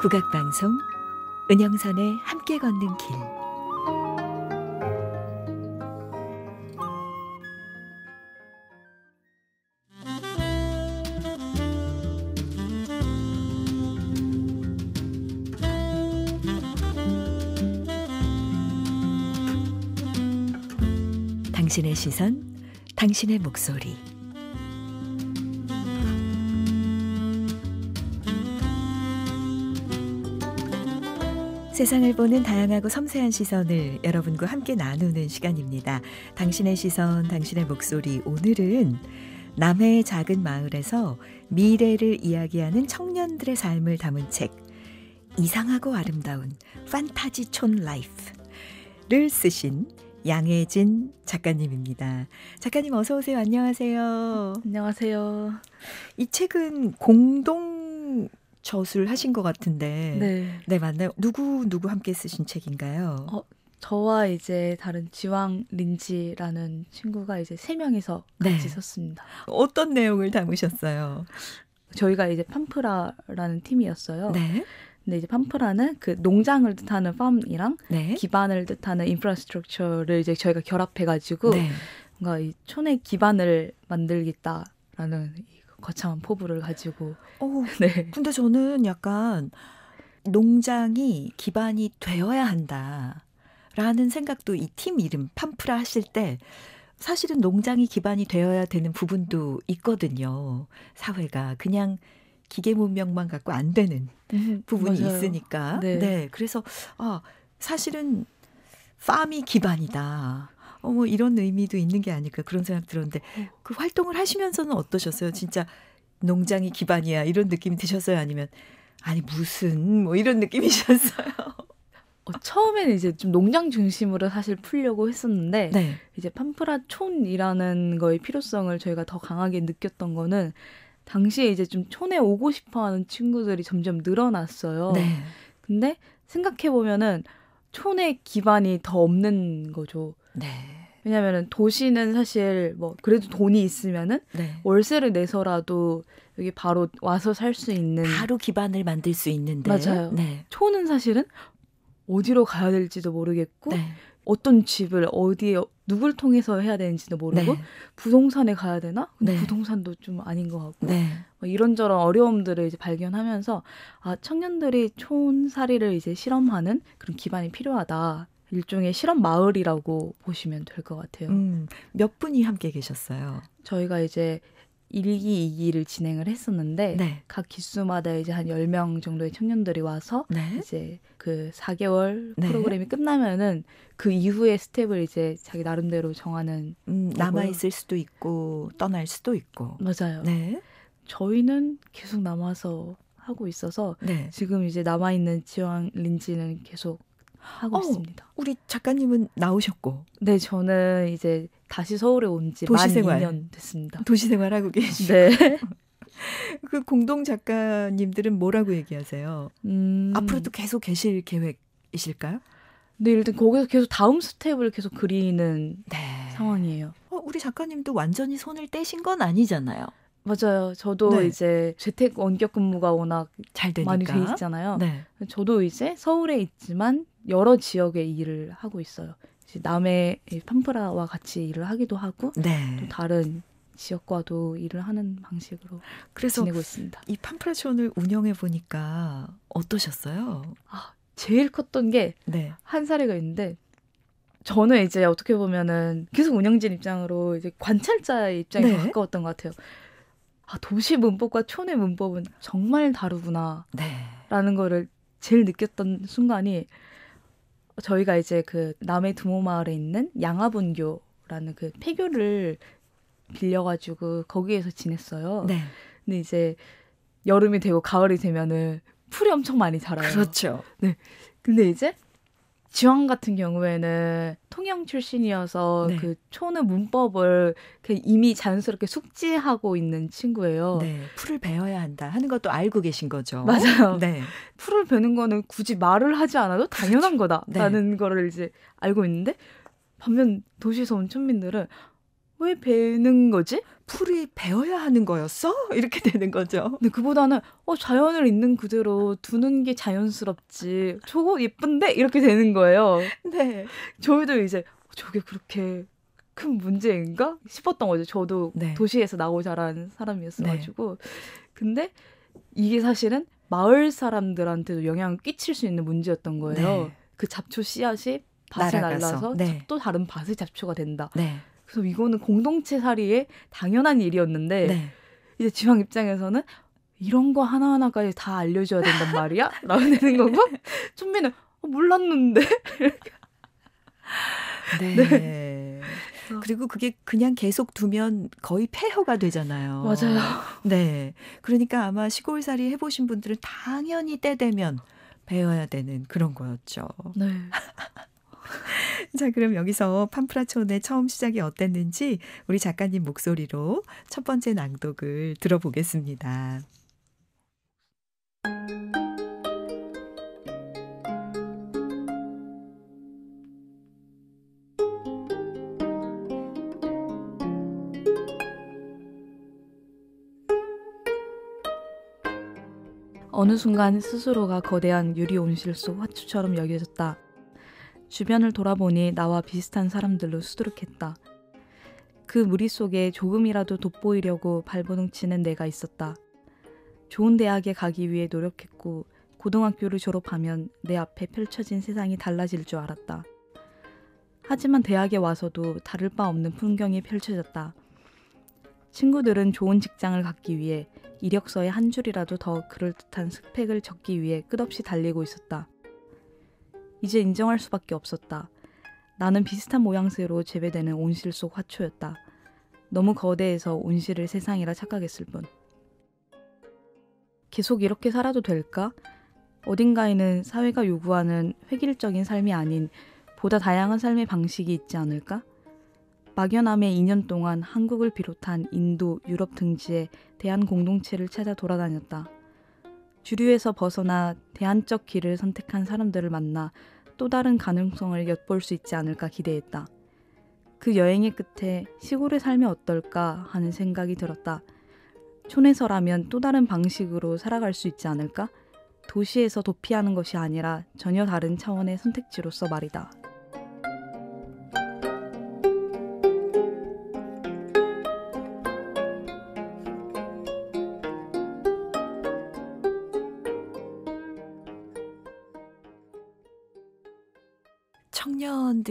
국악방송 은영선의 함께 걷는 길 당신의 시선, 당신의 목소리 세상을 보는 다양하고 섬세한 시선을 여러분과 함께 나누는 시간입니다. 당신의 시선, 당신의 목소리. 오늘은 남해의 작은 마을에서 미래를 이야기하는 청년들의 삶을 담은 책 이상하고 아름다운 판타지촌 라이프를 쓰신 양혜진 작가님입니다. 작가님 어서 오세요. 안녕하세요. 안녕하세요. 이 책은 공동 저술 하신 것 같은데. 네. 네, 맞나요? 누구, 누구 함께 쓰신 책인가요? 어, 저와 이제 다른 지왕 린지라는 친구가 이제 세 명이서 네. 같이 네. 썼습니다. 어떤 내용을 담으셨어요? 저희가 이제 팜프라라는 팀이었어요. 네. 근데 이제 팜프라는 그 농장을 뜻하는 팜이랑 네. 기반을 뜻하는 인프라스트럭처를 이제 저희가 결합해가지고 네. 뭔가 이 촌의 기반을 만들겠다라는 거창한 포부를 가지고. 어, 네. 근데 저는 약간 농장이 기반이 되어야 한다. 라는 생각도 이 팀 이름 팜프라 하실 때 사실은 농장이 기반이 되어야 되는 부분도 있거든요. 사회가 그냥 기계 문명만 갖고 안 되는 음, 부분이 맞아요. 있으니까. 네. 네. 그래서 아, 사실은 팜이 기반이다. 어머 뭐 이런 의미도 있는 게 아닐까 그런 생각 들었는데 음. 그 활동을 하시면서는 어떠셨어요? 진짜 농장이 기반이야 이런 느낌이 드셨어요? 아니면 아니 무슨 뭐 이런 느낌이셨어요? 어, 처음에는 이제 좀 농장 중심으로 사실 풀려고 했었는데 네. 이제 판프라촌이라는 거의 필요성을 저희가 더 강하게 느꼈던 거는 당시에 이제 좀 촌에 오고 싶어하는 친구들이 점점 늘어났어요. 네. 근데 생각해 보면은 촌의 기반이 더 없는 거죠. 네. 왜냐면은 도시는 사실 뭐 그래도 돈이 있으면은 네. 월세를 내서라도 여기 바로 와서 살 수 있는 바로 기반을 만들 수 있는데 맞아요. 네. 초는 사실은 어디로 가야 될지도 모르겠고 네. 어떤 집을 어디에 누굴 통해서 해야 되는지도 모르고 네. 부동산에 가야 되나? 근데 네. 부동산도 좀 아닌 것 같고 네. 뭐 이런저런 어려움들을 이제 발견하면서 아 청년들이 촌사리를 이제 실험하는 그런 기반이 필요하다 일종의 실험 마을이라고 보시면 될 것 같아요. 음, 몇 분이 함께 계셨어요? 저희가 이제 1기, 2기를 진행을 했었는데 네. 각 기수마다 이제 한 10명 정도의 청년들이 와서 네. 이제 그 4개월 네. 프로그램이 끝나면은 그이후에 스텝을 이제 자기 나름대로 정하는 음, 남아 있을 수도 있고 떠날 수도 있고. 맞아요. 네. 저희는 계속 남아서 하고 있어서 네. 지금 이제 남아 있는 지원 린지는 계속 하고 어, 있습니다. 우리 작가님은 나오셨고. 네, 저는 이제 다시 서울에 온 지만 2년 됐습니다. 도시생활 하고 계시고. 네. 그 공동 작가님들은 뭐라고 얘기하세요? 음... 앞으로도 계속 계실 계획이실까요? 네, 일단 거기서 계속 다음 스텝을 계속 그리는 네. 상황이에요. 어, 우리 작가님도 완전히 손을 떼신 건 아니잖아요. 맞아요. 저도 네. 이제 재택 원격 근무가 워낙 잘 되니까. 많이 돼 있잖아요. 네. 저도 이제 서울에 있지만 여러 지역에 일을 하고 있어요. 이제 남해 팜프라와 같이 일을 하기도 하고 네. 또 다른 지역과도 일을 하는 방식으로 그래서 지내고 있습니다. 이 팜프라촌을 운영해 보니까 어떠셨어요? 아, 제일 컸던 게한 네. 사례가 있는데 저는 이제 어떻게 보면은 계속 운영진 입장으로 이제 관찰자의 입장에 네. 더 가까웠던 것 같아요. 아, 도시 문법과 촌의 문법은 정말 다르구나. 라는 네. 거를 제일 느꼈던 순간이 저희가 이제 그 남해 두모 마을에 있는 양화분교라는 그 폐교를 빌려가지고 거기에서 지냈어요. 네. 근데 이제 여름이 되고 가을이 되면은 풀이 엄청 많이 자라요. 그렇죠. 네. 근데 이제 지황 같은 경우에는 통영 출신이어서 네. 그 초는 문법을 그 이미 자연스럽게 숙지하고 있는 친구예요. 네. 풀을 배워야 한다 하는 것도 알고 계신 거죠. 맞아요. 네. 풀을 베는 거는 굳이 말을 하지 않아도 당연한 그렇죠. 네. 거다라는 네. 거를 이제 알고 있는데 반면 도시에서 온 천민들은 왜배는 거지? 풀이 배어야 하는 거였어? 이렇게 되는 거죠. 근데 그보다는 어 자연을 있는 그대로 두는 게 자연스럽지. 저거 예쁜데 이렇게 되는 거예요. 네. 저희도 이제 어, 저게 그렇게 큰 문제인가 싶었던 거죠. 저도 네. 도시에서 나고 자란 사람이었어가지고. 네. 근데 이게 사실은 마을 사람들한테도 영향을 끼칠 수 있는 문제였던 거예요. 네. 그 잡초 씨앗이 밭에 날아가서. 날라서 네. 또 다른 밭의 잡초가 된다. 네. 그래서 이거는 공동체 살이에 당연한 일이었는데 네. 이제 지방 입장에서는 이런 거 하나하나까지 다 알려줘야 된단 말이야? 라고 되는 거고 촌미는 어, 몰랐는데 네. 네. 그리고 그게 그냥 계속 두면 거의 폐허가 되잖아요. 맞아요. 네. 그러니까 아마 시골살이 해보신 분들은 당연히 때 되면 배워야 되는 그런 거였죠. 네. 자, 그럼 여기서 판프라촌의 처음 시작이 어땠는지 우리 작가님 목소리로 첫 번째 낭독을 들어보겠습니다. 어느 순간 스스로가 거대한 유리 온실 속 화초처럼 여겨졌다. 주변을 돌아보니 나와 비슷한 사람들로 수두룩했다. 그 무리 속에 조금이라도 돋보이려고 발버둥 치는 내가 있었다. 좋은 대학에 가기 위해 노력했고 고등학교를 졸업하면 내 앞에 펼쳐진 세상이 달라질 줄 알았다. 하지만 대학에 와서도 다를 바 없는 풍경이 펼쳐졌다. 친구들은 좋은 직장을 갖기 위해 이력서에 한 줄이라도 더 그럴듯한 스펙을 적기 위해 끝없이 달리고 있었다. 이제 인정할 수밖에 없었다. 나는 비슷한 모양새로 재배되는 온실 속 화초였다. 너무 거대해서 온실을 세상이라 착각했을 뿐. 계속 이렇게 살아도 될까? 어딘가에는 사회가 요구하는 획일적인 삶이 아닌 보다 다양한 삶의 방식이 있지 않을까? 막연함에 2년 동안 한국을 비롯한 인도, 유럽 등지에 대한 공동체를 찾아 돌아다녔다. 주류에서 벗어나 대안적 길을 선택한 사람들을 만나 또 다른 가능성을 엿볼 수 있지 않을까 기대했다. 그 여행의 끝에 시골에 살면 어떨까 하는 생각이 들었다. 촌에서라면 또 다른 방식으로 살아갈 수 있지 않을까? 도시에서 도피하는 것이 아니라 전혀 다른 차원의 선택지로서 말이다.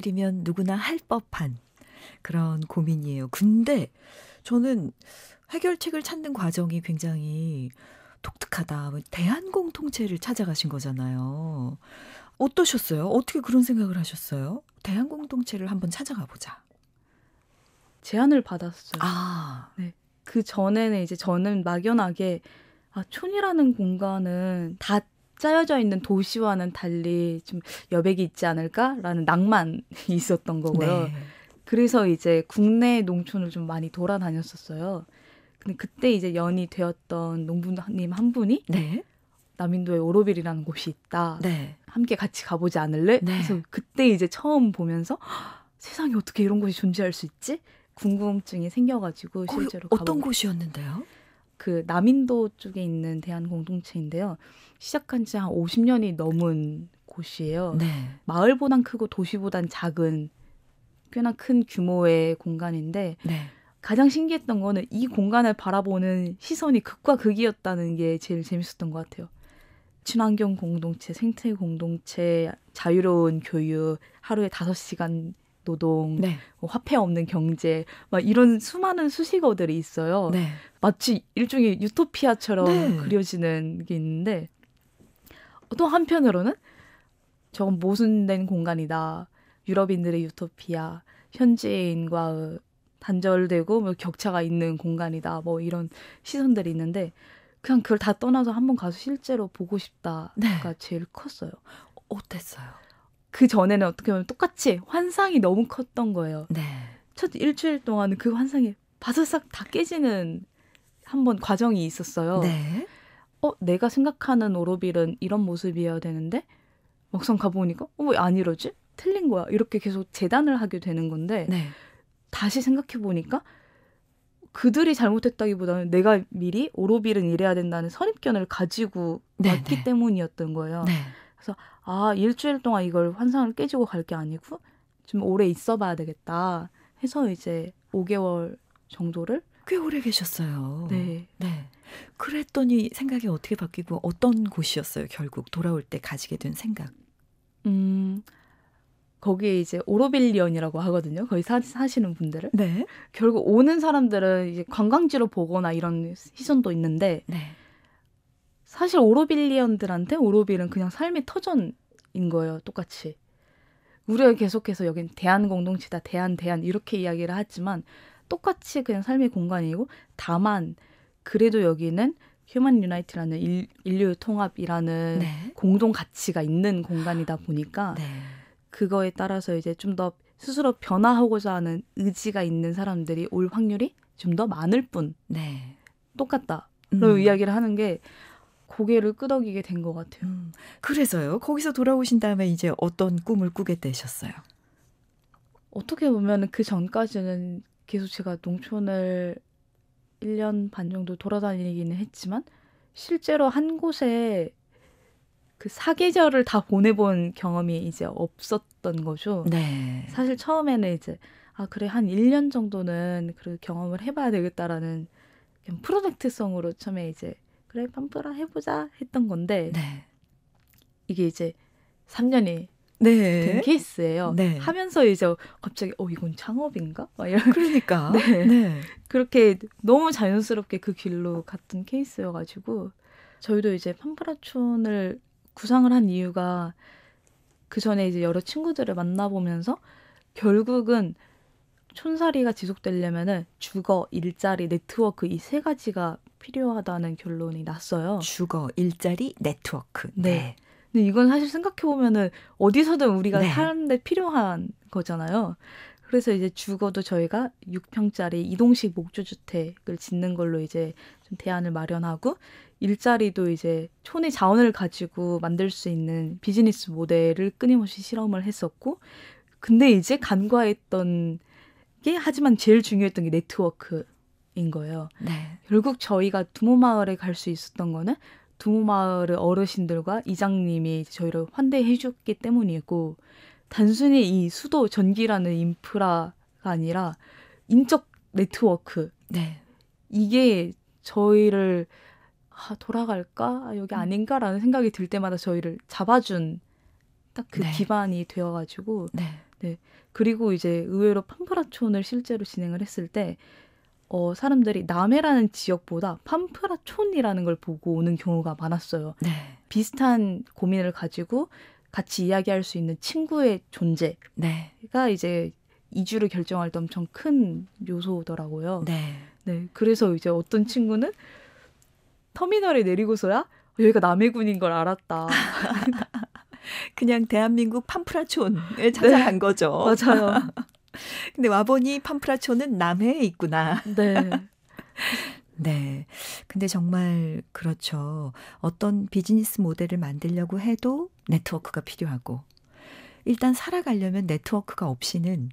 드리면 누구나 할 법한 그런 고민이에요. 근데 저는 해결책을 찾는 과정이 굉장히 독특하다. 대한 공통체를 찾아가신 거잖아요. 어떠셨어요? 어떻게 그런 생각을 하셨어요? 대한 공통체를 한번 찾아가 보자. 제안을 받았어요. 아. 네. 그 전에는 이제 저는 막연하게 아, 촌이라는 공간은 다 짜여져 있는 도시와는 달리 좀 여백이 있지 않을까라는 낭만이 있었던 거고요. 네. 그래서 이제 국내 농촌을 좀 많이 돌아다녔었어요. 근데 그때 이제 연이 되었던 농부님 한 분이 네. 남인도에 오로빌이라는 곳이 있다. 네. 함께 같이 가보지 않을래? 네. 그래서 그때 이제 처음 보면서 세상에 어떻게 이런 곳이 존재할 수 있지? 궁금증이 생겨가지고 실제로 어떤 가보고. 곳이었는데요? 그 남인도 쪽에 있는 대한 공동체인데요. 시작한 지 한 50년이 넘은 곳이에요. 네. 마을보단 크고 도시보단 작은 꽤나 큰 규모의 공간인데 네. 가장 신기했던 거는 이 공간을 바라보는 시선이 극과 극이었다는 게 제일 재밌었던 것 같아요. 친환경 공동체, 생태 공동체, 자유로운 교육, 하루에 5 시간 노동, 네. 뭐 화폐 없는 경제, 막 이런 수많은 수식어들이 있어요. 네. 마치 일종의 유토피아처럼 네. 그려지는 게 있는데 또 한편으로는 저건 모순된 공간이다. 유럽인들의 유토피아, 현지인과 단절되고 뭐 격차가 있는 공간이다. 뭐 이런 시선들이 있는데 그냥 그걸 다 떠나서 한번 가서 실제로 보고 싶다가 네. 제일 컸어요. 어땠어요? 그 전에는 어떻게 보면 똑같이 환상이 너무 컸던 거예요. 네. 첫 일주일 동안그 환상이 바스삭 다 깨지는 한번 과정이 있었어요. 네. 어, 내가 생각하는 오로빌은 이런 모습이어야 되는데 막상 가보니까 어, 왜 안 이러지? 틀린 거야. 이렇게 계속 재단을 하게 되는 건데 네. 다시 생각해 보니까 그들이 잘못했다기보다는 내가 미리 오로빌은 이래야 된다는 선입견을 가지고 네, 왔기 네. 때문이었던 거예요. 네. 그래서 아 일주일 동안 이걸 환상을 깨지고 갈 게 아니고 좀 오래 있어봐야 되겠다 해서 이제 5개월 정도를 꽤 오래 계셨어요. 네. 네. 그랬더니 생각이 어떻게 바뀌고 어떤 곳이었어요? 결국 돌아올 때 가지게 된 생각. 음. 거기에 이제 오로빌리언이라고 하거든요. 거기 사, 사시는 분들을. 네. 결국 오는 사람들은 이제 관광지로 보거나 이런 시선도 있는데 네. 사실 오로빌리언들한테 오로빌은 그냥 삶의 터전인 거예요. 똑같이. 우리가 계속해서 여긴 대한 공동체다, 대한 대한 이렇게 이야기를 하지만 똑같이 그냥 삶의 공간이고 다만 그래도 여기는 휴먼 유나이트라는 인, 류 통합이라는 네. 공동 가치가 있는 공간이다 보니까 네. 그거에 따라서 이제 좀 더 스스로 변화하고자 하는 의지가 있는 사람들이 올 확률이 좀 더 많을 뿐 네. 똑같다. 로 음. 이야기를 하는 게 고개를 끄덕이게 된 것 같아요. 음, 그래서요. 거기서 돌아오신 다음에 이제 어떤 꿈을 꾸게 되셨어요? 어떻게 보면 그 전까지는 계속 제가 농촌을 1년 반 정도 돌아다니기는 했지만 실제로 한 곳에 그 사계절을 다 보내본 경험이 이제 없었던 거죠. 네. 사실 처음에는 이제 아 그래 한 1년 정도는 그 경험을 해봐야 되겠다라는 프로젝트성으로 처음에 이제 그래 팜프라 해보자 했던 건데 네. 이게 이제 3년이 네. 된 케이스예요. 네. 하면서 이제 갑자기 어 이건 창업인가? 막 이런 그러니까 네. 네. 그렇게 너무 자연스럽게 그 길로 갔던 케이스여가지고 저희도 이제 팜프라촌을 구상을 한 이유가 그 전에 이제 여러 친구들을 만나보면서 결국은 촌살이가 지속되려면은 주거, 일자리, 네트워크 이 세 가지가 필요하다는 결론이 났어요. 주거, 일자리, 네트워크. 네. 네. 근데 이건 사실 생각해 보면은 어디서든 우리가 네. 사는데 필요한 거잖아요. 그래서 이제 주거도 저희가 6평짜리 이동식 목조 주택을 짓는 걸로 이제 좀 대안을 마련하고 일자리도 이제 촌의 자원을 가지고 만들 수 있는 비즈니스 모델을 끊임없이 실험을 했었고 근데 이제 간과했던 게 하지만 제일 중요했던 게 네트워크 인 거예요. 네. 결국 저희가 두모 마을에 갈 수 있었던 거는 두모 마을의 어르신들과 이장님이 저희를 환대해 주셨기 때문이고 단순히 이 수도 전기라는 인프라가 아니라 인적 네트워크. 네. 이게 저희를 아, 돌아갈까? 여기 음. 아닌가라는 생각이 들 때마다 저희를 잡아준 딱그 네. 기반이 되어가지고 네. 네. 그리고 이제 의외로 팜프라촌을 실제로 진행을 했을 때 어, 사람들이 남해라는 지역보다 팜프라촌이라는 걸 보고 오는 경우가 많았어요. 네. 비슷한 고민을 가지고 같이 이야기할 수 있는 친구의 존재가 네. 이제 이주를 결정할 때 엄청 큰 요소더라고요. 네. 네. 그래서 이제 어떤 친구는 터미널에 내리고서야 여기가 남해군인 걸 알았다. 그냥 대한민국 팜프라촌에 네. 찾아간 네. 거죠. 맞아요. 근데 와보니 팜프라초는 남해에 있구나. 네. 네. 근데 정말 그렇죠. 어떤 비즈니스 모델을 만들려고 해도 네트워크가 필요하고 일단 살아가려면 네트워크가 없이는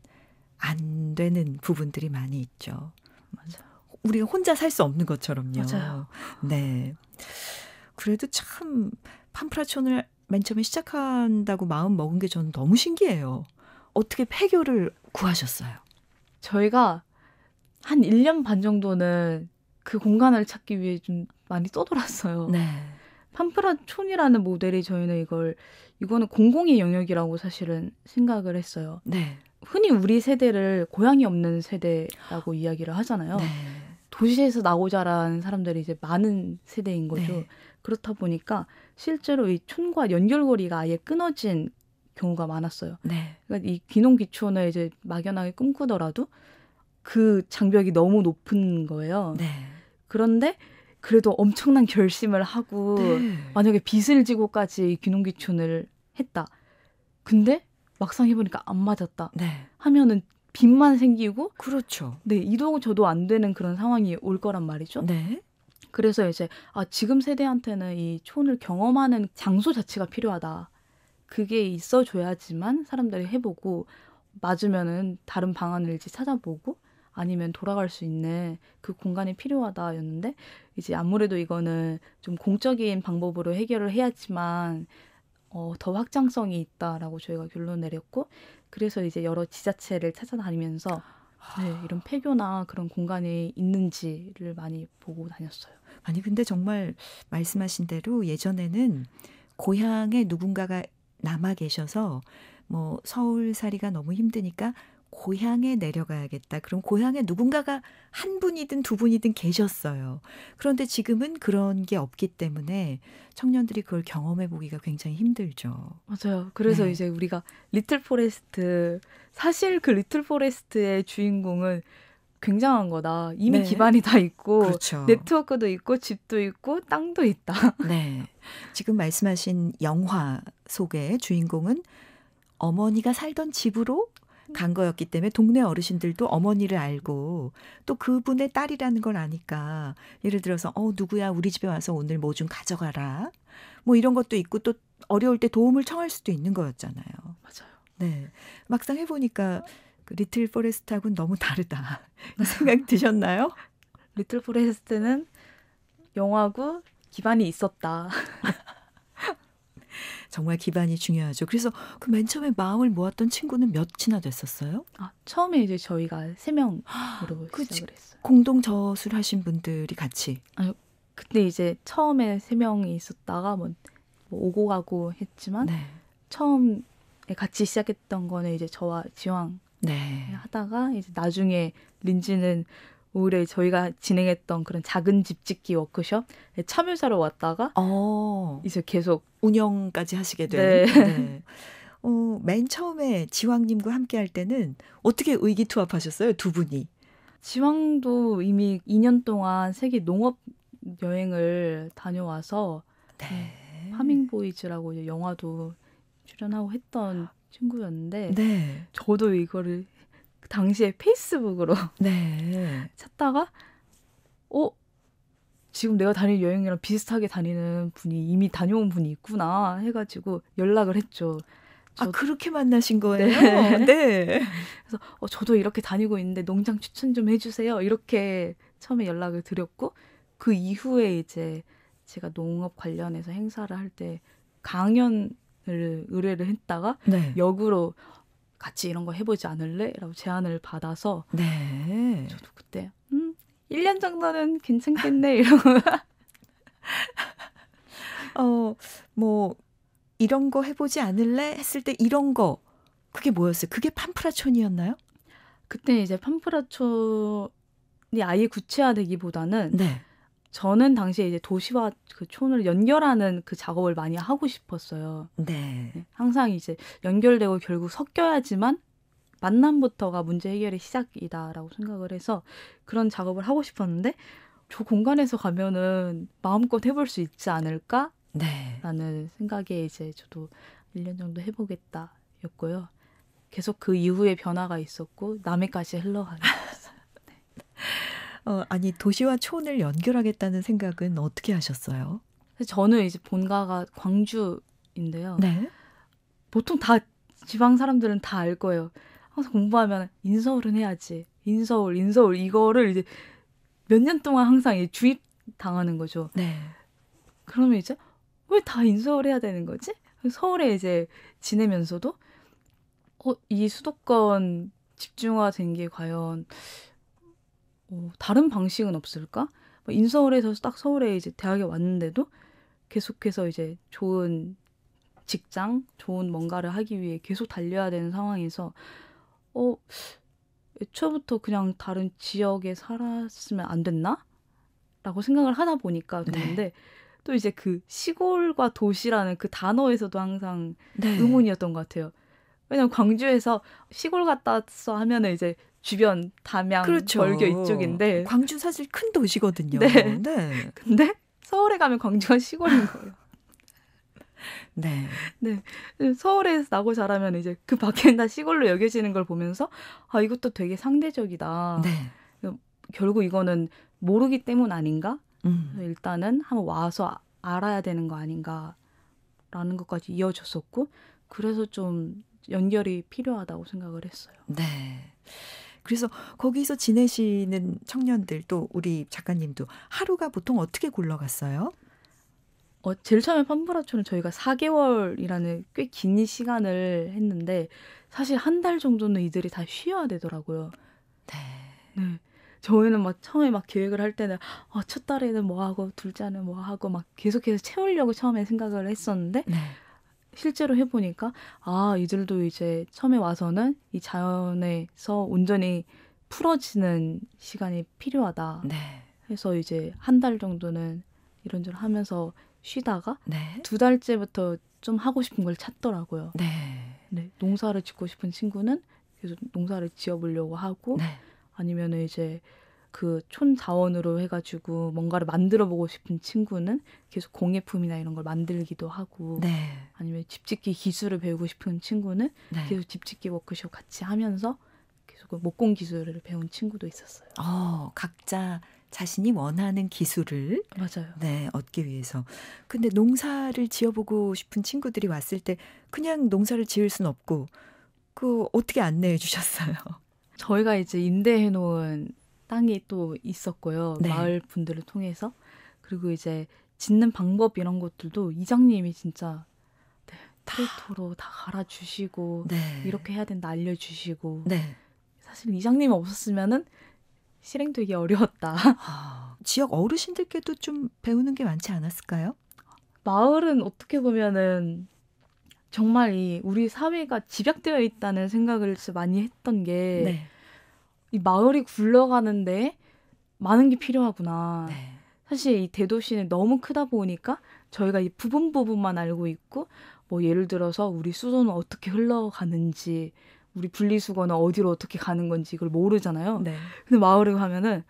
안 되는 부분들이 많이 있죠. 맞아. 우리가 혼자 살 수 없는 것처럼요. 맞아요. 네. 그래도 참 팜프라촌을 맨 처음에 시작한다고 마음 먹은 게 저는 너무 신기해요. 어떻게 폐교를 구하셨어요? 저희가 한 1년 반 정도는 그 공간을 찾기 위해 좀 많이 떠돌았어요. 네. 팜프라촌이라는 모델이 저희는 이걸 이거는 공공의 영역이라고 사실은 생각을 했어요. 네. 흔히 우리 세대를 고향이 없는 세대라고 이야기를 하잖아요. 네. 도시에서 나고 자란 사람들이 이제 많은 세대인 거죠. 네. 그렇다 보니까 실제로 이 촌과 연결고리가 아예 끊어진 경우가 많았어요. 네. 그러니까 이 귀농귀촌을 이제 막연하게 꿈꾸더라도 그 장벽이 너무 높은 거예요. 네. 그런데 그래도 엄청난 결심을 하고 네. 만약에 빚을 지고까지 귀농귀촌을 했다. 근데 막상 해보니까 안 맞았다. 네. 하면은 빚만 생기고 그렇죠. 네 이도 저도 안 되는 그런 상황이 올 거란 말이죠. 네. 그래서 이제 아 지금 세대한테는 이 촌을 경험하는 장소 자체가 필요하다. 그게 있어줘야지만 사람들이 해보고 맞으면은 다른 방안을 이제 찾아보고 아니면 돌아갈 수 있는 그 공간이 필요하다였는데 이제 아무래도 이거는 좀 공적인 방법으로 해결을 해야지만 어, 더 확장성이 있다라고 저희가 결론 내렸고 그래서 이제 여러 지자체를 찾아다니면서 네, 아. 이런 폐교나 그런 공간이 있는지를 많이 보고 다녔어요. 아니 근데 정말 말씀하신 대로 예전에는 고향에 누군가가 남아 계셔서 뭐 서울 살이가 너무 힘드니까 고향에 내려가야겠다. 그럼 고향에 누군가가 한 분이든 두 분이든 계셨어요. 그런데 지금은 그런 게 없기 때문에 청년들이 그걸 경험해 보기가 굉장히 힘들죠. 맞아요. 그래서 네. 이제 우리가 리틀 포레스트 사실 그 리틀 포레스트의 주인공은 굉장한 거다. 이미 네. 기반이 다 있고 그렇죠. 네트워크도 있고 집도 있고 땅도 있다. 네. 지금 말씀하신 영화 속의 주인공은 어머니가 살던 집으로 간 거였기 때문에 동네 어르신들도 어머니를 알고 또 그분의 딸이라는 걸 아니까 예를 들어서 어 누구야 우리 집에 와서 오늘 뭐 좀 가져가라 뭐 이런 것도 있고 또 어려울 때 도움을 청할 수도 있는 거였잖아요. 맞아요. 네. 막상 해보니까 그 리틀 포레스트하고는 너무 다르다. 생각 드셨나요? 리틀 포레스트는 영화고 기반이 있었다. 정말 기반이 중요하죠. 그래서 그 맨 처음에 마음을 모았던 친구는 몇이나 됐었어요? 아, 처음에 이제 저희가 세 명으로 시작을 했어요. 공동 저술 하신 분들이 같이. 아, 근데 이제 처음에 세 명이 있었다가 뭐, 뭐 오고 가고 했지만 네. 처음에 같이 시작했던 거는 이제 저와 지왕 네. 하다가 이제 나중에 린지는 올해 저희가 진행했던 그런 작은 집 짓기 워크숍에 참여자로 왔다가 어. 이제 계속 운영까지 하시게 된. 네. 네. 어, 맨 처음에 지왕님과 함께 할 때는 어떻게 의기투합하셨어요 두 분이? 지왕도 이미 2년 동안 세계 농업 여행을 다녀와서 네. 파밍보이즈라고 네, 영화도 출연하고 했던 친구였는데 네. 저도 이거를 당시에 페이스북으로 네. 찾다가 어 지금 내가 다니는 여행이랑 비슷하게 다니는 분이 이미 다녀온 분이 있구나 해가지고 연락을 했죠. 아 그렇게 만나신 네. 거예요? 네. 네. 그래서 어, 저도 이렇게 다니고 있는데 농장 추천 좀 해주세요. 이렇게 처음에 연락을 드렸고 그 이후에 이제 제가 농업 관련해서 행사를 할 때 강연 의뢰를 했다가 네. 역으로 같이 이런 거 해보지 않을래? 라고 제안을 받아서 네. 저도 그때 음, 1년 정도는 괜찮겠네 이러 어, 뭐 이런 거 해보지 않을래? 했을 때 이런 거 그게 뭐였어요? 그게 팜프라촌이었나요? 그때 이제 팜프라촌이 아예 구체화되기보다는 네. 저는 당시에 이제 도시와 그 촌을 연결하는 그 작업을 많이 하고 싶었어요. 네. 네. 항상 이제 연결되고 결국 섞여야지만 만남부터가 문제 해결의 시작이다라고 생각을 해서 그런 작업을 하고 싶었는데 저 공간에서 가면은 마음껏 해볼 수 있지 않을까? 네. 라는 생각에 이제 저도 1년 정도 해보겠다 였고요. 계속 그 이후에 변화가 있었고 남해까지 흘러가게 어, 아니 도시와 촌을 연결하겠다는 생각은 어떻게 하셨어요? 저는 이제 본가가 광주인데요. 네. 보통 다 지방 사람들은 다 알 거예요. 항상 공부하면 인서울은 해야지. 인서울, 인서울 이거를 이제 몇 년 동안 항상 주입 당하는 거죠. 네. 그러면 이제 왜 다 인서울 해야 되는 거지? 서울에 이제 지내면서도 어, 이 수도권 집중화된 게 과연 어, 다른 방식은 없을까? 뭐 인서울에서 딱 서울에 이제 대학에 왔는데도 계속해서 이제 좋은 직장, 좋은 뭔가를 하기 위해 계속 달려야 되는 상황에서 어 애초부터 그냥 다른 지역에 살았으면 안 됐나? 라고 생각을 하다 보니까 됐는데 네. 또 이제 그 시골과 도시라는 그 단어에서도 항상 네. 의문이었던 것 같아요. 왜냐면 광주에서 시골 갔다 왔어 하면은 이제 주변 담양, 그렇죠. 벌교 이쪽인데 광주 사실 큰 도시거든요. 네. 네. 근데 서울에 가면 광주가 시골인 거예요. 네. 네. 서울에 서 나고 자라면 이제 그 밖엔 다 시골로 여겨지는 걸 보면서 아 이것도 되게 상대적이다. 네. 음, 결국 이거는 모르기 때문 아닌가? 음. 일단은 한번 와서 아, 알아야 되는 거 아닌가라는 것까지 이어졌었고 그래서 좀 연결이 필요하다고 생각을 했어요. 네. 그래서 거기서 지내시는 청년들 또 우리 작가님도 하루가 보통 어떻게 굴러갔어요? 어, 제일 처음에 판브라초는 저희가 4개월이라는 꽤 긴 시간을 했는데 사실 한 달 정도는 이들이 다 쉬어야 되더라고요. 네. 네. 저희는 막 처음에 막 계획을 할 때는 어, 첫 달에는 뭐 하고 둘째는 뭐 하고 막 계속해서 채우려고 처음에 생각을 했었는데 네. 실제로 해보니까 아 이들도 이제 처음에 와서는 이 자연에서 온전히 풀어지는 시간이 필요하다 네. 해서 이제 한 달 정도는 이런저런 하면서 쉬다가 네. 두 달째부터 좀 하고 싶은 걸 찾더라고요. 네. 네. 농사를 짓고 싶은 친구는 계속 농사를 지어보려고 하고 네. 아니면은 이제 그 촌자원으로 해가지고 뭔가를 만들어 보고 싶은 친구는 계속 공예품이나 이런 걸 만들기도 하고 네. 아니면 집짓기 기술을 배우고 싶은 친구는 네. 계속 집짓기 워크숍 같이 하면서 계속 그 목공 기술을 배운 친구도 있었어요. 어, 각자 자신이 원하는 기술을 맞아요. 네, 얻기 위해서. 근데 농사를 지어보고 싶은 친구들이 왔을 때 그냥 농사를 지을 순 없고 그 어떻게 안내해 주셨어요? 저희가 이제 임대해 놓은 땅이 또 있었고요. 네. 마을 분들을 통해서 그리고 이제 짓는 방법 이런 것들도 이장님이 진짜 네, 필터로 다 갈아주시고 네. 이렇게 해야 된다 알려주시고 네. 사실 이장님이 없었으면은 실행되기 어려웠다. 아, 지역 어르신들께도 좀 배우는 게 많지 않았을까요? 마을은 어떻게 보면은 정말 이 우리 사회가 집약되어 있다는 생각을 많이 했던 게 네. 이 마을이 굴러가는데 많은 게 필요하구나. 네. 사실 이 대도시는 너무 크다 보니까 저희가 이 부분 부분만 알고 있고 뭐 예를 들어서 우리 수도는 어떻게 흘러가는지 우리 분리수거는 어디로 어떻게 가는 건지 이걸 모르잖아요. 네. 근데 마을에 가면은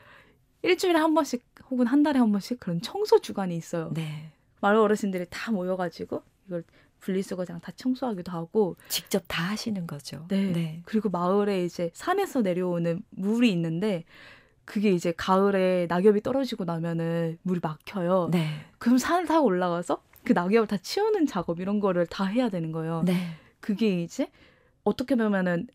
일주일에 한 번씩 혹은 한 달에 한 번씩 그런 청소 주간이 있어요. 네. 마을 어르신들이 다 모여가지고 이걸 분리수거장 다 청소하기도 하고 직접 다 하시는 거죠. 네. 네. 그리고 마을에 이제 산에서 내려오는 물이 있는데 그게 이제 가을에 낙엽이 떨어지고 나면은 물이 막혀요. 네. 그럼 산을 타고 올라가서 그 낙엽을 다 치우는 작업 이런 거를 다 해야 되는 거예요. 네. 그게 이제 어떻게 보면은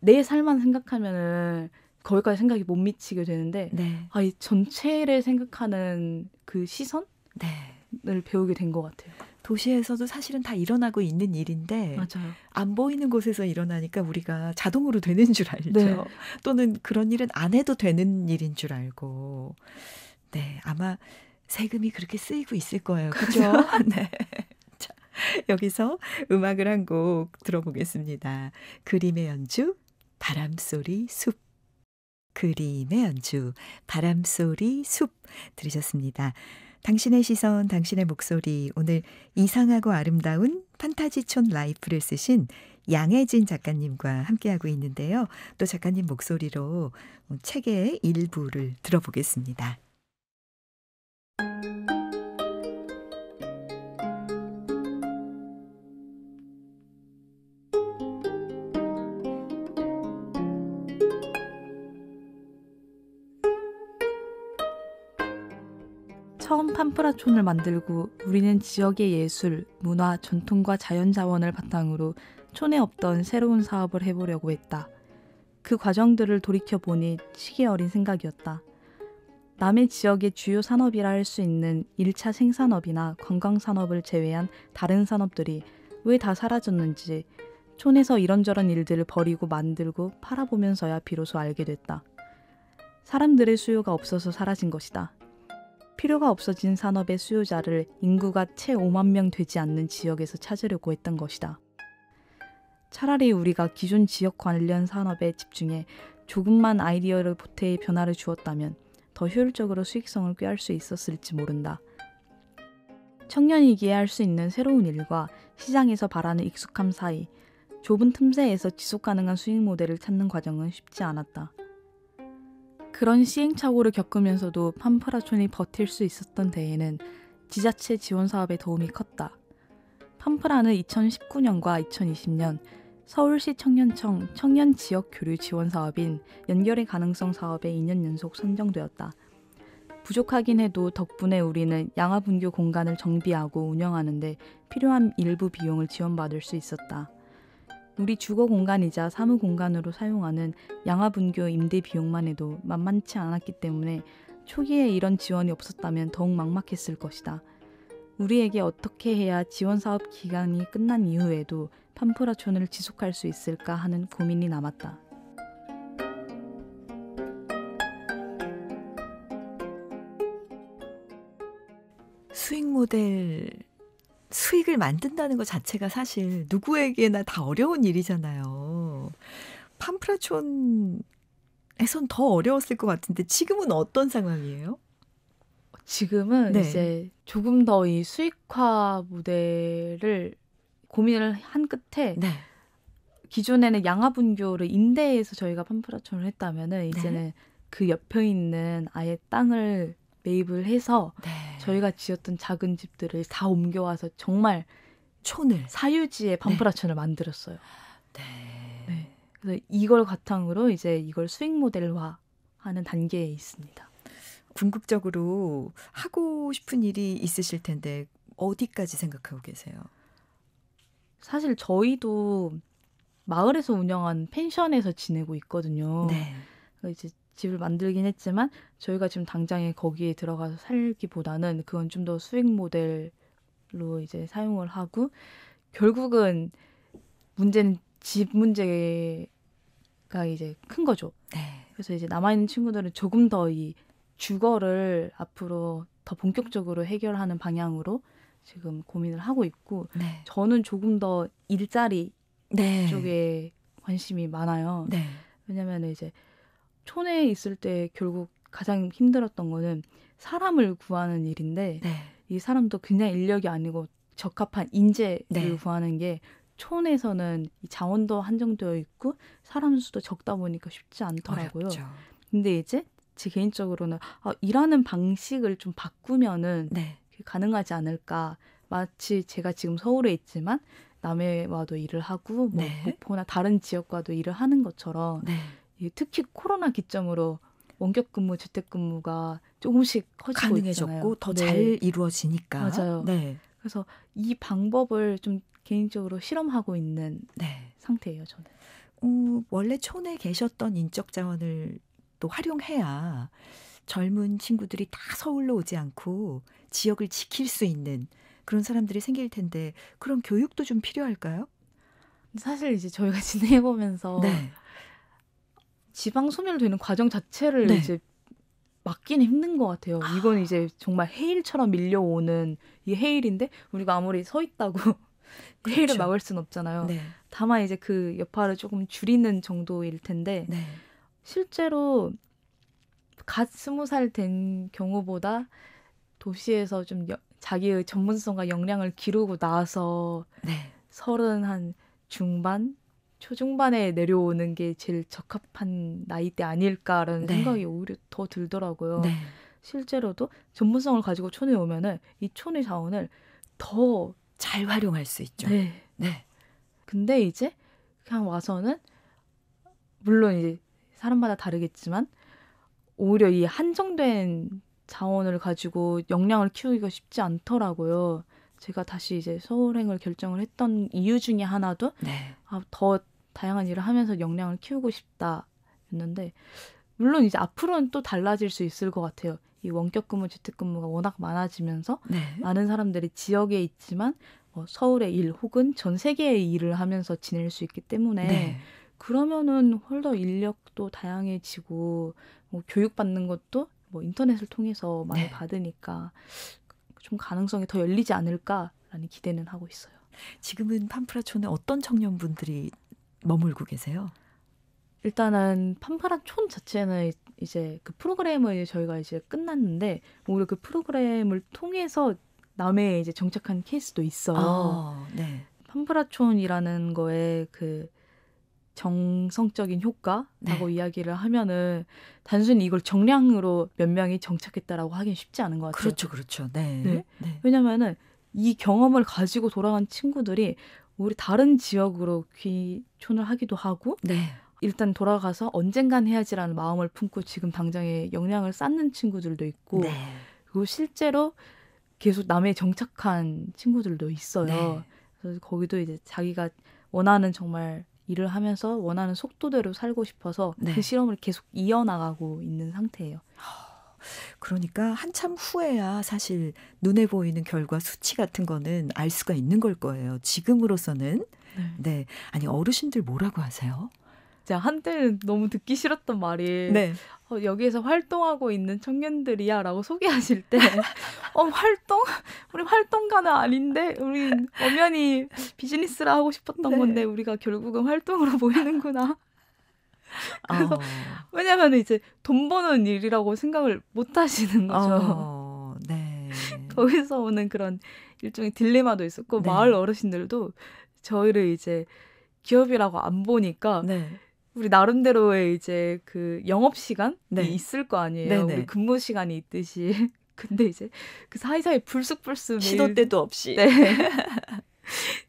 내 삶만 생각하면은 거기까지 생각이 못 미치게 되는데 네. 아이 전체를 생각하는 그 시선을 네. 배우게 된 것 같아요. 도시에서도 사실은 다 일어나고 있는 일인데 맞아요. 안 보이는 곳에서 일어나니까 우리가 자동으로 되는 줄 알죠. 네. 또는 그런 일은 안 해도 되는 일인 줄 알고. 네, 아마 세금이 그렇게 쓰이고 있을 거예요. 그죠? 네. 자, 여기서 음악을 한 곡 들어보겠습니다. 그림의 연주, 바람소리, 숲. 그림의 연주, 바람소리, 숲. 들으셨습니다. 당신의 시선, 당신의 목소리, 오늘 이상하고 아름다운 판타지촌 라이프를 쓰신 양혜진 작가님과 함께하고 있는데요. 또 작가님 목소리로 어, 책의 일부를 들어보겠습니다. 캄프라촌을 만들고 우리는 지역의 예술, 문화, 전통과 자연 자원을 바탕으로 촌에 없던 새로운 사업을 해보려고 했다. 그 과정들을 돌이켜보니 시기 어린 생각이었다. 남의 지역의 주요 산업이라 할 수 있는 1차 생산업이나 관광산업을 제외한 다른 산업들이 왜 다 사라졌는지 촌에서 이런저런 일들을 버리고 만들고 팔아보면서야 비로소 알게 됐다. 사람들의 수요가 없어서 사라진 것이다. 필요가 없어진 산업의 수요자를 인구가 채 5만 명 되지 않는 지역에서 찾으려고 했던 것이다. 차라리 우리가 기존 지역 관련 산업에 집중해 조금만 아이디어를 보태의 변화를 주었다면 더 효율적으로 수익성을 꾀할 수 있었을지 모른다. 청년이기에 할 수 있는 새로운 일과 시장에서 바라는 익숙함 사이 좁은 틈새에서 지속 가능한 수익 모델을 찾는 과정은 쉽지 않았다. 그런 시행착오를 겪으면서도 팜프라촌이 버틸 수 있었던 데에는 지자체 지원 사업의 도움이 컸다. 팜프라는 2019년과 2020년 서울시 청년청 청년 지역 교류 지원 사업인 연결의 가능성 사업에 2년 연속 선정되었다. 부족하긴 해도 덕분에 우리는 양화분교 공간을 정비하고 운영하는데 필요한 일부 비용을 지원받을 수 있었다. 우리 주거 공간이자 사무 공간으로 사용하는 양화분교 임대 비용만 해도 만만치 않았기 때문에 초기에 이런 지원이 없었다면 더욱 막막했을 것이다. 우리에게 어떻게 해야 지원 사업 기간이 끝난 이후에도 팜프라촌을 지속할 수 있을까 하는 고민이 남았다. 수익 모델 수익을 만든다는 것 자체가 사실 누구에게나 다 어려운 일이잖아요. 팜프라촌에선 더 어려웠을 것 같은데 지금은 어떤 상황이에요? 지금은 네. 이제 조금 더 이 수익화 무대를 고민을 한 끝에 네. 기존에는 양화분교를 임대해서 저희가 팜프라촌을 했다면은 네. 이제는 네. 그 옆에 있는 아예 땅을 매입을 해서 네. 저희가 지었던 작은 집들을 다 옮겨와서 정말 촌을 사유지에 밤프라촌을 네. 만들었어요. 네. 네. 그래서 이걸 바탕으로 이제 이걸 수익 모델화하는 단계에 있습니다. 궁극적으로 하고 싶은 일이 있으실 텐데 어디까지 생각하고 계세요? 사실 저희도 마을에서 운영한 펜션에서 지내고 있거든요. 네. 이제 집을 만들긴 했지만 저희가 지금 당장에 거기에 들어가서 살기보다는 그건 좀 더 수익 모델로 이제 사용을 하고 결국은 문제는 집 문제가 이제 큰 거죠. 네. 그래서 이제 남아 있는 친구들은 조금 더 이 주거를 앞으로 더 본격적으로 해결하는 방향으로 지금 고민을 하고 있고 네. 저는 조금 더 일자리 네. 쪽에 관심이 많아요. 네. 왜냐면 이제 촌에 있을 때 결국 가장 힘들었던 거는 사람을 구하는 일인데 네. 이 사람도 그냥 인력이 아니고 적합한 인재를 네. 구하는 게 촌에서는 자원도 한정되어 있고 사람 수도 적다 보니까 쉽지 않더라고요. 어렵죠. 근데 이제 제 개인적으로는 아, 일하는 방식을 좀 바꾸면은 네. 가능하지 않을까. 마치 제가 지금 서울에 있지만 남해와도 일을 하고 뭐 네. 목포나 다른 지역과도 일을 하는 것처럼 네. 예, 특히 코로나 기점으로 원격 근무, 주택 근무가 조금씩 커지고 가능해졌고 더잘 네. 이루어지니까. 맞아요. 네. 그래서 이 방법을 좀 개인적으로 실험하고 있는 네. 상태예요, 저는. 어, 원래 촌에 계셨던 인적 자원을 또 활용해야 젊은 친구들이 다 서울로 오지 않고 지역을 지킬 수 있는 그런 사람들이 생길 텐데 그럼 교육도 좀 필요할까요? 사실 이제 저희가 진행해 보면서 네. 지방 소멸되는 과정 자체를 네. 이제 막기는 힘든 것 같아요. 아. 이건 이제 정말 해일처럼 밀려오는 이 해일인데 우리가 아무리 서 있다고 그렇죠. 해일을 막을 순 없잖아요. 네. 다만 이제 그 여파를 조금 줄이는 정도일 텐데 네. 실제로 갓 스무 살 된 경우보다 도시에서 좀 여, 자기의 전문성과 역량을 기르고 나서 서른 네. 한 중반 초중반에 내려오는 게 제일 적합한 나이대 아닐까라는 네. 생각이 오히려 더 들더라고요. 네. 실제로도 전문성을 가지고 촌에 오면은 이 촌의 자원을 더 잘 활용할 수 있죠. 네. 네. 근데 이제 그냥 와서는 물론 이제 사람마다 다르겠지만 오히려 이 한정된 자원을 가지고 역량을 키우기가 쉽지 않더라고요. 제가 다시 이제 서울행을 결정을 했던 이유 중에 하나도 네. 아, 더 다양한 일을 하면서 역량을 키우고 싶다였는데 물론 이제 앞으로는 또 달라질 수 있을 것 같아요. 이 원격 근무, 재택 근무가 워낙 많아지면서 네. 많은 사람들이 지역에 있지만 뭐 서울의 일 혹은 전 세계의 일을 하면서 지낼 수 있기 때문에 네. 그러면은 훨더 인력도 다양해지고 뭐 교육받는 것도 뭐 인터넷을 통해서 많이 네. 받으니까 좀 가능성이 더 열리지 않을까라는 기대는 하고 있어요. 지금은 팜프라촌에 어떤 청년분들이 머물고 계세요? 일단은 팜파란촌 자체는 이제 그 프로그램을 저희가 이제 끝났는데 오히려 그 프로그램을 통해서 남해 이제 정착한 케이스도 있어요. 아, 네. 판프라촌이라는 거에 그 정성적인 효과라고 네. 이야기를 하면은 단순히 이걸 정량으로 몇 명이 정착했다라고 하긴 쉽지 않은 것 같아요. 그렇죠, 그렇죠. 네. 네? 네. 왜냐면은 이 경험을 가지고 돌아간 친구들이 우리 다른 지역으로 귀촌을 하기도 하고 네. 일단 돌아가서 언젠간 해야지라는 마음을 품고 지금 당장에 영향을 쌓는 친구들도 있고 네. 그리고 실제로 계속 남에 정착한 친구들도 있어요. 네. 그래서 거기도 이제 자기가 원하는 정말 일을 하면서 원하는 속도대로 살고 싶어서 네. 그 실험을 계속 이어나가고 있는 상태예요. 그러니까 한참 후에야 사실 눈에 보이는 결과 수치 같은 거는 알 수가 있는 걸 거예요. 지금으로서는. 네. 네. 아니, 어르신들 뭐라고 하세요? 제 한때는 너무 듣기 싫었던 말이 네. 어, 여기에서 활동하고 있는 청년들이야라고 소개하실 때 어, 활동 우리 활동가는 아닌데 우리 엄연히 비즈니스를 하고 싶었던 네. 건데 우리가 결국은 활동으로 보이는구나. 그래서 어. 왜냐면 이제 돈 버는 일이라고 생각을 못 하시는 거죠. 어, 네. 거기서 오는 그런 일종의 딜레마도 있었고 네. 마을 어르신들도 저희를 이제 기업이라고 안 보니까 네. 우리 나름대로의 이제 그 영업 시간이 네. 있을 거 아니에요. 네, 우리 네. 근무 시간이 있듯이. 근데 이제 그 사이사이 불쑥불쑥 시도 때도 없이 네.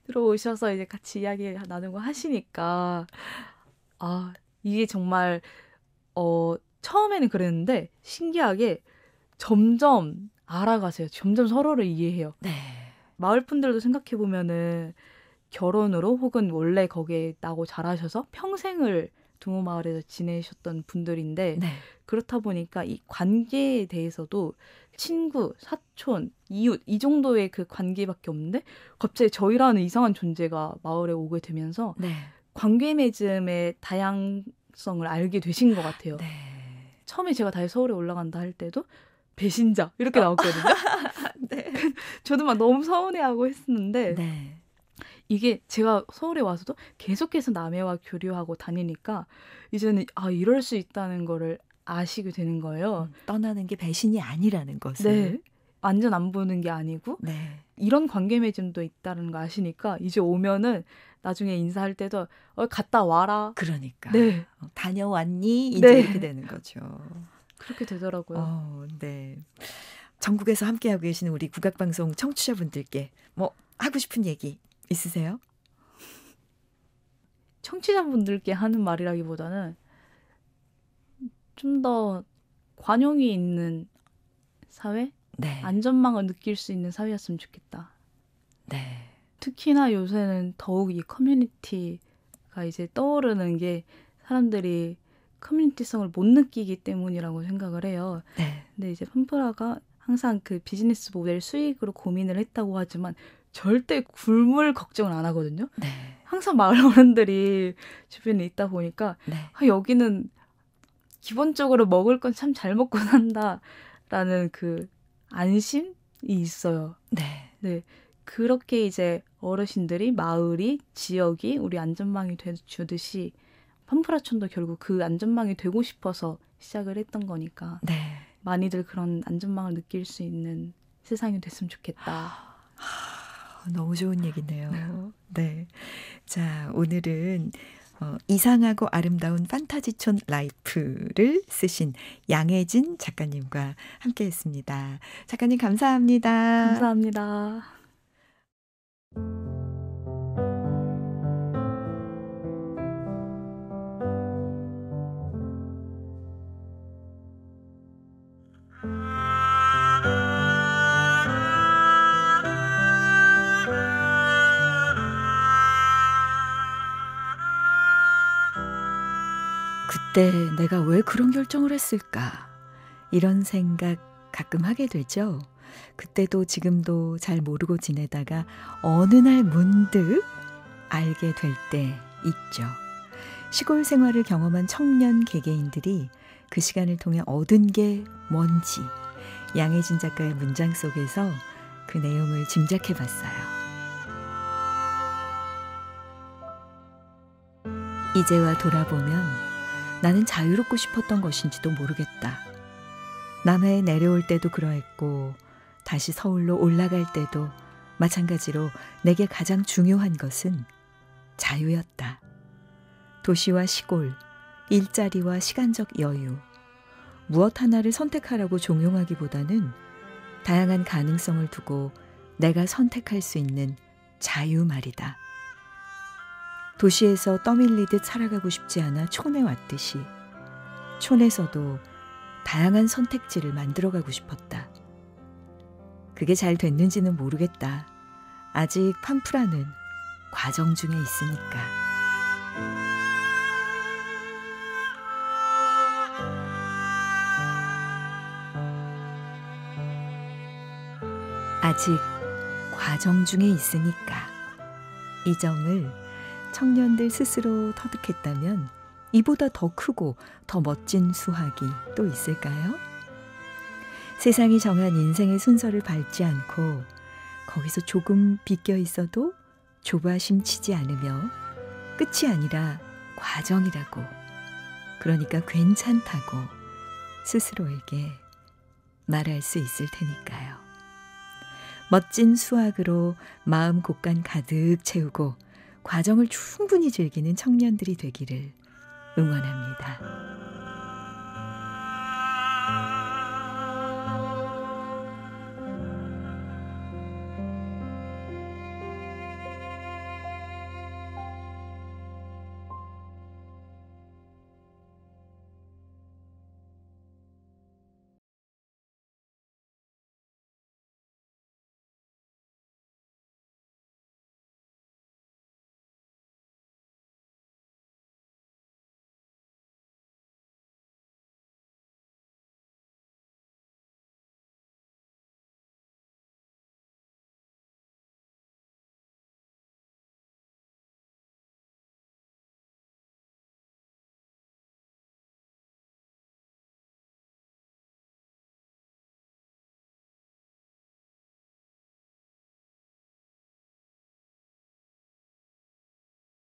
들어오셔서 이제 같이 이야기 나누고 하시니까 아 이게 정말 어 처음에는 그랬는데 신기하게 점점 알아가세요. 점점 서로를 이해해요. 네. 마을 분들도 생각해 보면은 결혼으로 혹은 원래 거기에 나고 자라셔서 평생을 동호 마을에서 지내셨던 분들인데 네. 그렇다 보니까 이 관계에 대해서도 친구, 사촌, 이웃 이 정도의 그 관계밖에 없는데 갑자기 저희라는 이상한 존재가 마을에 오게 되면서 네. 관계 맺즘의 다양성을 알게 되신 것 같아요. 네. 처음에 제가 다시 서울에 올라간다 할 때도 배신자 이렇게 어. 나왔거든요. 네. 저도 막 너무 서운해하고 했었는데 네. 이게 제가 서울에 와서도 계속해서 남해와 교류하고 다니니까 이제는 아 이럴 수 있다는 거를 아시게 되는 거예요. 음, 떠나는 게 배신이 아니라는 것을. 네. 완전 안 보는 게 아니고 네. 이런 관계 맺음도 있다는 거 아시니까 이제 오면은 나중에 인사할 때도 어, 갔다 와라. 그러니까. 네. 어, 다녀왔니? 이제 네. 이렇게 되는 거죠. 그렇게 되더라고요. 어, 네. 전국에서 함께하고 계시는 우리 국악방송 청취자분들께 뭐 하고 싶은 얘기 있으세요? 청취자분들께 하는 말이라기보다는 좀 더 관용이 있는 사회? 네. 안전망을 느낄 수 있는 사회였으면 좋겠다. 네. 특히나 요새는 더욱 이 커뮤니티가 이제 떠오르는 게 사람들이 커뮤니티성을 못 느끼기 때문이라고 생각을 해요. 네. 근데 이제 펌프라가 항상 그 비즈니스 모델 수익으로 고민을 했다고 하지만 절대 굶을 걱정을 안 하거든요. 네. 항상 마을 어른들이 주변에 있다 보니까 네. 아, 여기는 기본적으로 먹을 건 참 잘 먹고 산다라는 그 안심이 있어요. 네. 네. 그렇게 이제 어르신들이 마을이 지역이 우리 안전망이 되 주듯이 팜프라촌도 결국 그 안전망이 되고 싶어서 시작을 했던 거니까 네. 많이들 그런 안전망을 느낄 수 있는 세상이 됐으면 좋겠다. 너무 좋은 얘기네요. 네. 네. 자, 오늘은 어, 이상하고 아름다운 판타지촌 라이프를 쓰신 양혜진 작가님과 함께 했습니다. 작가님 감사합니다. 감사합니다. 그때 내가 왜 그런 결정을 했을까? 이런 생각 가끔 하게 되죠. 그때도 지금도 잘 모르고 지내다가 어느 날 문득 알게 될 때 있죠. 시골 생활을 경험한 청년 개개인들이 그 시간을 통해 얻은 게 뭔지 양혜진 작가의 문장 속에서 그 내용을 짐작해 봤어요. 이제와 돌아보면 나는 자유롭고 싶었던 것인지도 모르겠다. 남해에 내려올 때도 그러했고 다시 서울로 올라갈 때도 마찬가지로 내게 가장 중요한 것은 자유였다. 도시와 시골, 일자리와 시간적 여유, 무엇 하나를 선택하라고 종용하기보다는 다양한 가능성을 두고 내가 선택할 수 있는 자유 말이다. 도시에서 떠밀리듯 살아가고 싶지 않아 촌에 왔듯이 촌에서도 다양한 선택지를 만들어가고 싶었다. 그게 잘 됐는지는 모르겠다. 아직 판프라는 과정 중에 있으니까. 아직 과정 중에 있으니까 이 점을 청년들 스스로 터득했다면 이보다 더 크고 더 멋진 수학이 또 있을까요? 세상이 정한 인생의 순서를 밟지 않고 거기서 조금 비껴 있어도 조바심 치지 않으며 끝이 아니라 과정이라고 그러니까 괜찮다고 스스로에게 말할 수 있을 테니까요. 멋진 수학으로 마음 곳간 가득 채우고 과정을 충분히 즐기는 청년들이 되기를 응원합니다.